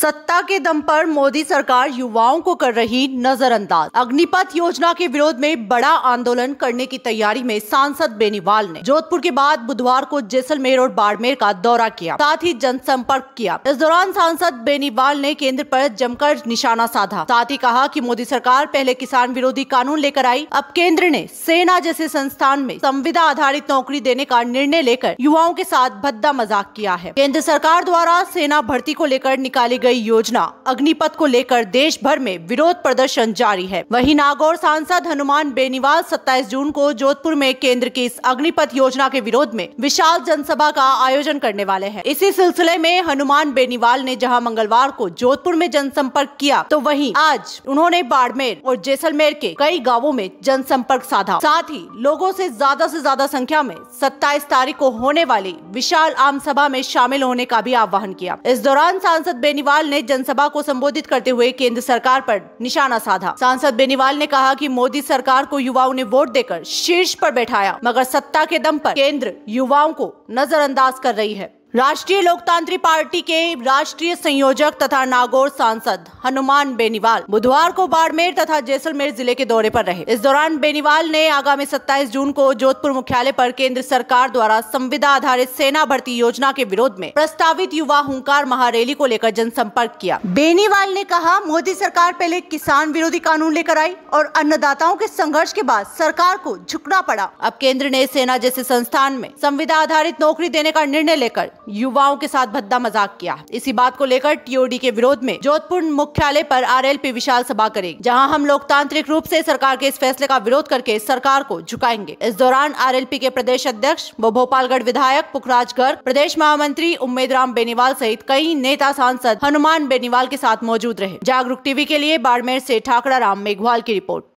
सत्ता के दम पर मोदी सरकार युवाओं को कर रही नजरअंदाज अग्निपथ योजना के विरोध में बड़ा आंदोलन करने की तैयारी में सांसद बेनीवाल ने जोधपुर के बाद बुधवार को जैसलमेर और बाड़मेर का दौरा किया साथ ही जनसंपर्क किया इस दौरान सांसद बेनीवाल ने केंद्र पर जमकर निशाना साधा साथ ही कहा कि मोदी सरकार पहले किसान विरोधी कानून लेकर आई अब केंद्र ने सेना जैसे संस्थान में संविदा आधारित नौकरी देने का निर्णय लेकर युवाओं के साथ भद्दा मजाक किया है केंद्र सरकार द्वारा सेना भर्ती को लेकर निकाली गई गई योजना अग्निपथ को लेकर देश भर में विरोध प्रदर्शन जारी है वहीं नागौर सांसद हनुमान बेनीवाल 27 जून को जोधपुर में केंद्र की इस अग्निपथ योजना के विरोध में विशाल जनसभा का आयोजन करने वाले हैं इसी सिलसिले में हनुमान बेनीवाल ने जहां मंगलवार को जोधपुर में जनसंपर्क किया तो वहीं आज उन्होंने बाड़मेर और जैसलमेर के कई गाँवों में जनसंपर्क साधा साथ ही लोगों ऐसी ज्यादा ऐसी ज्यादा संख्या में सत्ताईस तारीख को होने वाली विशाल आम सभा में शामिल होने का भी आह्वान किया इस दौरान सांसद बेनीवाल बेनीवाल ने जनसभा को संबोधित करते हुए केंद्र सरकार पर निशाना साधा सांसद बेनीवाल ने कहा कि मोदी सरकार को युवाओं ने वोट देकर शीर्ष पर बैठाया मगर सत्ता के दम पर केंद्र युवाओं को नजरअंदाज कर रही है राष्ट्रीय लोकतांत्रिक पार्टी के राष्ट्रीय संयोजक तथा नागौर सांसद हनुमान बेनीवाल बुधवार को बाड़मेर तथा जैसलमेर जिले के दौरे पर रहे इस दौरान बेनीवाल ने आगामी 27 जून को जोधपुर मुख्यालय पर केंद्र सरकार द्वारा संविदा आधारित सेना भर्ती योजना के विरोध में प्रस्तावित युवा हंकार महारैली को लेकर जनसंपर्क किया बेनीवाल ने कहा मोदी सरकार पहले किसान विरोधी कानून लेकर आई और अन्नदाताओं के संघर्ष के बाद सरकार को झुकना पड़ा अब केंद्र ने सेना जैसे संस्थान में संविदा आधारित नौकरी देने का निर्णय लेकर युवाओं के साथ भद्दा मजाक किया इसी बात को लेकर टीओडी के विरोध में जोधपुर मुख्यालय पर आरएलपी विशाल सभा करेगी जहां हम लोकतांत्रिक रूप से सरकार के इस फैसले का विरोध करके सरकार को झुकाएंगे इस दौरान आरएलपी के प्रदेश अध्यक्ष व भोपालगढ़ विधायक पुखराज गर्ग प्रदेश महामंत्री उम्मेद राम बेनीवाल सहित कई नेता सांसद हनुमान बेनीवाल के साथ मौजूद रहे जागरूक टीवी के लिए बाड़मेर ऐसी ठाकरा राम मेघवाल की रिपोर्ट